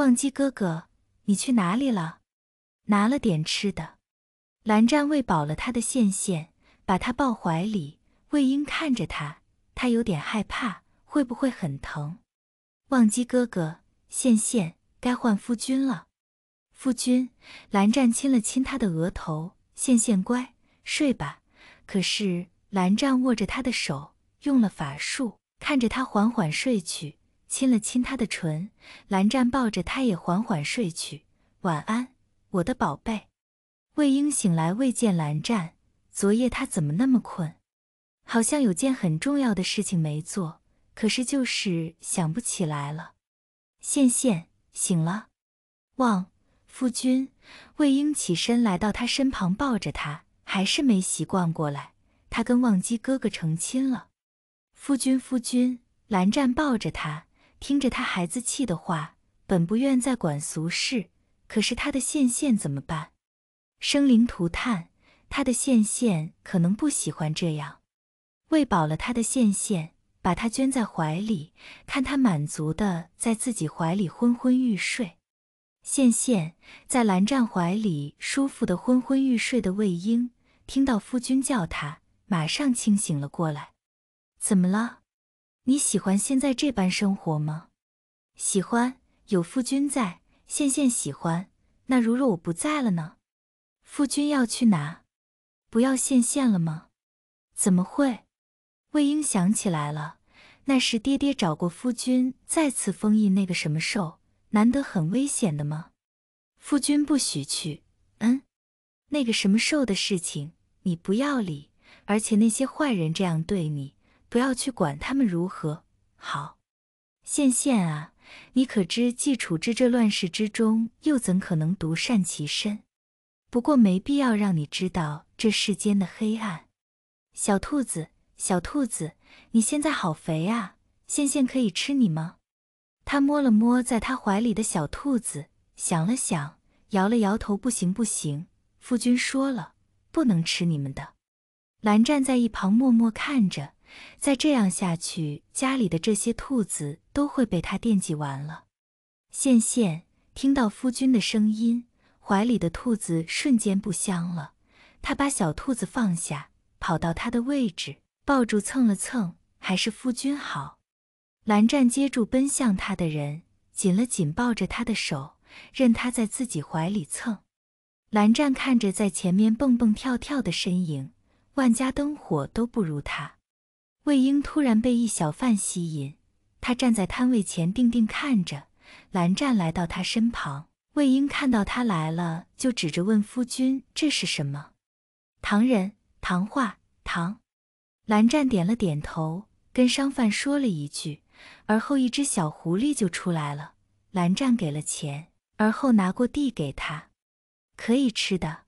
忘机哥哥，你去哪里了？拿了点吃的。蓝湛喂饱了他的羡羡，把他抱怀里。魏婴看着他，他有点害怕，会不会很疼？忘机哥哥，羡羡该换夫君了。夫君，蓝湛亲了亲他的额头，羡羡乖，睡吧。可是蓝湛握着他的手，用了法术，看着他缓缓睡去。亲了亲他的唇，蓝湛抱着他也缓缓睡去。晚安，我的宝贝。魏婴醒来未见蓝湛，昨夜他怎么那么困？好像有件很重要的事情没做，可是就是想不起来了。羡羡醒了，望夫君。魏婴起身来到他身旁，抱着他，还是没习惯过来。他跟忘机哥哥成亲了。夫君，夫君。蓝湛抱着他。听着他孩子气的话，本不愿再管俗事，可是他的线线怎么办？生灵涂炭，他的线线可能不喜欢这样。喂饱了他的线线，把他圈在怀里，看他满足的在自己怀里昏昏欲睡。线线在蓝湛怀里舒服的昏昏欲睡的魏婴，听到夫君叫他，马上清醒了过来。怎么了？你喜欢现在这般生活吗？喜欢，有夫君在，羡羡喜欢。那如若我不在了呢？夫君要去哪？不要羡羡了吗？怎么会？魏婴想起来了，那时爹爹找过夫君，再次封印那个什么兽，难得很危险的吗？夫君不许去。嗯，那个什么兽的事情，你不要理。而且那些坏人这样对你。不要去管他们如何好，羡羡啊，你可知既处之这乱世之中，又怎可能独善其身？不过没必要让你知道这世间的黑暗。小兔子，小兔子，你现在好肥啊！羡羡可以吃你吗？他摸了摸在他怀里的小兔子，想了想，摇了摇头：“不行，不行，夫君说了，不能吃你们的。”蓝湛在一旁默默看着。再这样下去，家里的这些兔子都会被他惦记完了。羡羡听到夫君的声音，怀里的兔子瞬间不香了。他把小兔子放下，跑到他的位置，抱住蹭了蹭，还是夫君好。蓝湛接住奔向他的人，紧了紧抱着他的手，任他在自己怀里蹭。蓝湛看着在前面蹦蹦跳跳的身影，万家灯火都不如他。魏婴突然被一小贩吸引，他站在摊位前定定看着。蓝湛来到他身旁，魏婴看到他来了，就指着问夫君：“这是什么？”“糖人，糖画，糖。”蓝湛点了点头，跟商贩说了一句，而后一只小狐狸就出来了。蓝湛给了钱，而后拿过递给他：“可以吃的。”“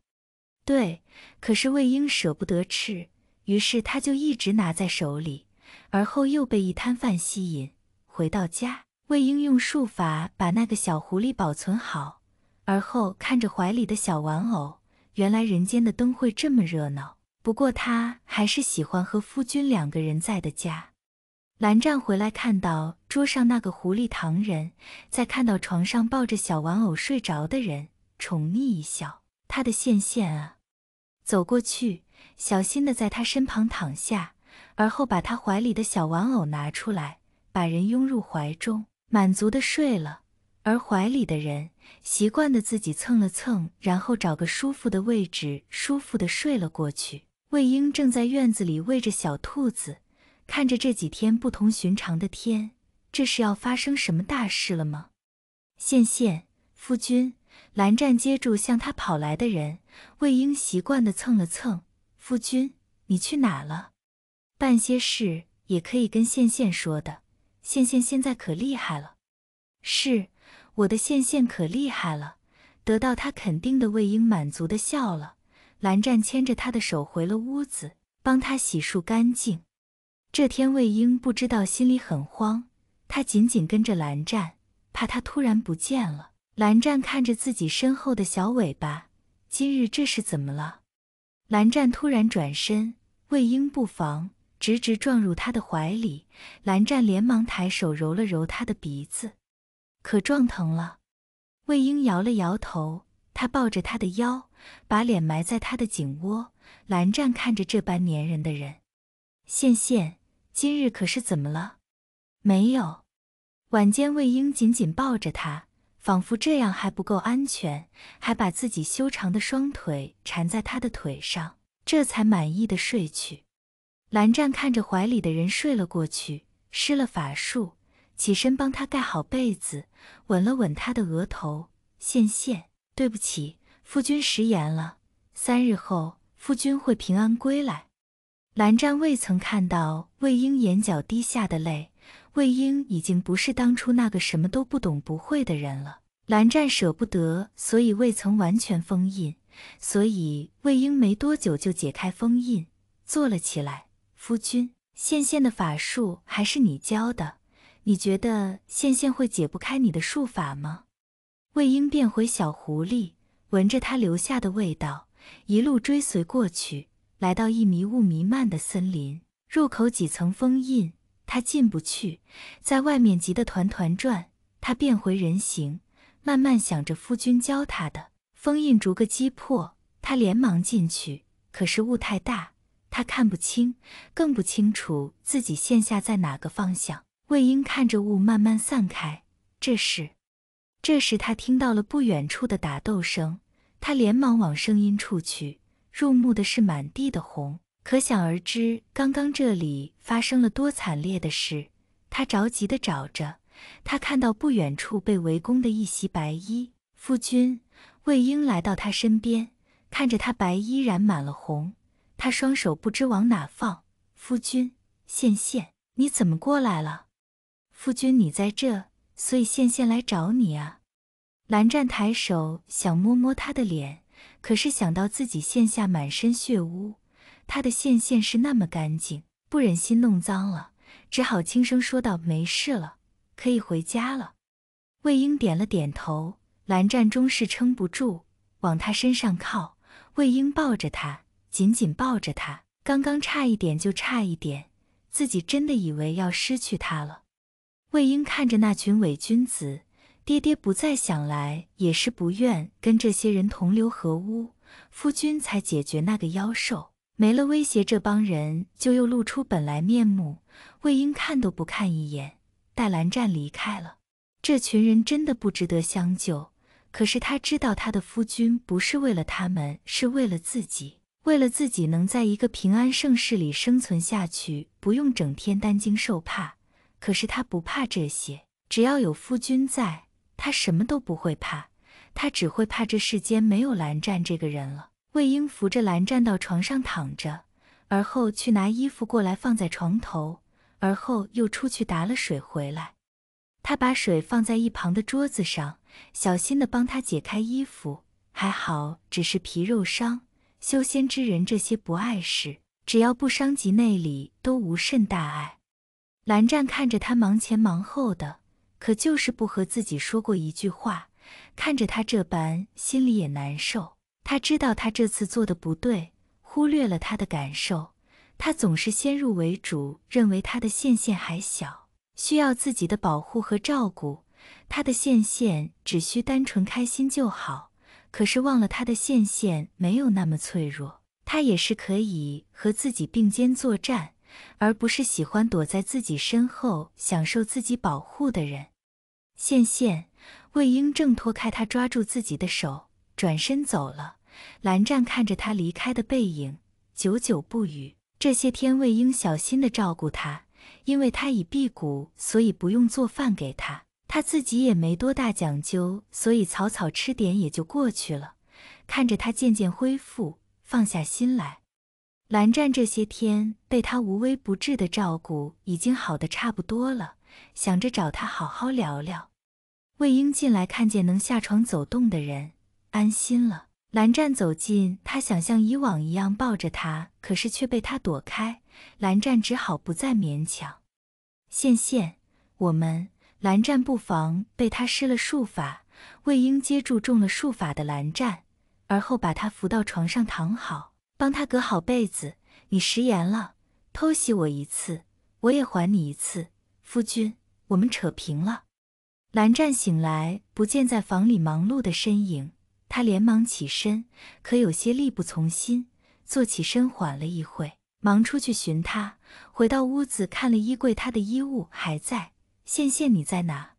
对。”可是魏婴舍不得吃。于是他就一直拿在手里，而后又被一摊饭吸引。回到家，魏婴用术法把那个小狐狸保存好，而后看着怀里的小玩偶，原来人间的灯会这么热闹。不过他还是喜欢和夫君两个人在的家。蓝湛回来，看到桌上那个狐狸糖人，再看到床上抱着小玩偶睡着的人，宠溺一笑：“他的羡羡啊！”走过去。小心的在他身旁躺下，而后把他怀里的小玩偶拿出来，把人拥入怀中，满足的睡了。而怀里的人习惯的自己蹭了蹭，然后找个舒服的位置，舒服的睡了过去。魏婴正在院子里喂着小兔子，看着这几天不同寻常的天，这是要发生什么大事了吗？羡羡，夫君，蓝湛接住向他跑来的人。魏婴习惯的蹭了蹭。夫君，你去哪了？办些事也可以跟羡羡说的。羡羡现在可厉害了，是，我的羡羡可厉害了。得到他肯定的魏婴满足的笑了。蓝湛牵着他的手回了屋子，帮他洗漱干净。这天魏婴不知道心里很慌，他紧紧跟着蓝湛，怕他突然不见了。蓝湛看着自己身后的小尾巴，今日这是怎么了？蓝湛突然转身，魏婴不防，直直撞入他的怀里。蓝湛连忙抬手揉了揉他的鼻子，可撞疼了。魏婴摇了摇头，他抱着他的腰，把脸埋在他的颈窝。蓝湛看着这般粘人的人，羡羡今日可是怎么了？没有。晚间，魏婴紧紧抱着他。仿佛这样还不够安全，还把自己修长的双腿缠在他的腿上，这才满意的睡去。蓝湛看着怀里的人睡了过去，施了法术，起身帮他盖好被子，吻了吻他的额头。羡羡，对不起，夫君食言了，三日后夫君会平安归来。蓝湛未曾看到魏婴眼角滴下的泪。魏婴已经不是当初那个什么都不懂不会的人了。蓝湛舍不得，所以未曾完全封印，所以魏婴没多久就解开封印，坐了起来。夫君，线线的法术还是你教的，你觉得线线会解不开你的术法吗？魏婴变回小狐狸，闻着它留下的味道，一路追随过去，来到一迷雾弥漫的森林，入口几层封印。他进不去，在外面急得团团转。他变回人形，慢慢想着夫君教他的封印逐个击破。他连忙进去，可是雾太大，他看不清，更不清楚自己现下在哪个方向。魏婴看着雾慢慢散开，这时，这时他听到了不远处的打斗声，他连忙往声音处去，入目的是满地的红。可想而知，刚刚这里发生了多惨烈的事。他着急的找着，他看到不远处被围攻的一袭白衣。夫君，魏婴来到他身边，看着他白衣染满了红，他双手不知往哪放。夫君，羡羡，你怎么过来了？夫君，你在这，所以羡羡来找你啊。蓝湛抬手想摸摸他的脸，可是想到自己现下满身血污。他的线线是那么干净，不忍心弄脏了，只好轻声说道：“没事了，可以回家了。”魏婴点了点头。蓝湛终是撑不住，往他身上靠。魏婴抱着他，紧紧抱着他。刚刚差一点，就差一点，自己真的以为要失去他了。魏婴看着那群伪君子，爹爹不再想来，也是不愿跟这些人同流合污，夫君才解决那个妖兽。没了威胁，这帮人就又露出本来面目。魏婴看都不看一眼，带蓝湛离开了。这群人真的不值得相救。可是他知道，他的夫君不是为了他们，是为了自己，为了自己能在一个平安盛世里生存下去，不用整天担惊受怕。可是他不怕这些，只要有夫君在，他什么都不会怕。他只会怕这世间没有蓝湛这个人了。魏婴扶着蓝湛到床上躺着，而后去拿衣服过来放在床头，而后又出去打了水回来。他把水放在一旁的桌子上，小心的帮他解开衣服。还好只是皮肉伤，修仙之人这些不碍事，只要不伤及内里都无甚大碍。蓝湛看着他忙前忙后的，可就是不和自己说过一句话，看着他这般，心里也难受。他知道他这次做的不对，忽略了他的感受。他总是先入为主，认为他的线线还小，需要自己的保护和照顾。他的线线只需单纯开心就好，可是忘了他的线线没有那么脆弱，他也是可以和自己并肩作战，而不是喜欢躲在自己身后享受自己保护的人。线线，魏婴挣脱开他抓住自己的手。转身走了，蓝湛看着他离开的背影，久久不语。这些天魏婴小心的照顾他，因为他已辟谷，所以不用做饭给他，他自己也没多大讲究，所以草草吃点也就过去了。看着他渐渐恢复，放下心来。蓝湛这些天被他无微不至的照顾，已经好的差不多了，想着找他好好聊聊。魏婴进来，看见能下床走动的人。安心了，蓝湛走近，他想像以往一样抱着她，可是却被她躲开，蓝湛只好不再勉强。羡羡，我们……蓝湛不妨被她施了术法，魏婴接住中了术法的蓝湛，而后把他扶到床上躺好，帮他隔好被子。你食言了，偷袭我一次，我也还你一次，夫君，我们扯平了。蓝湛醒来，不见在房里忙碌的身影。他连忙起身，可有些力不从心，坐起身缓了一会，忙出去寻他。回到屋子看了衣柜，他的衣物还在。羡羡，你在哪？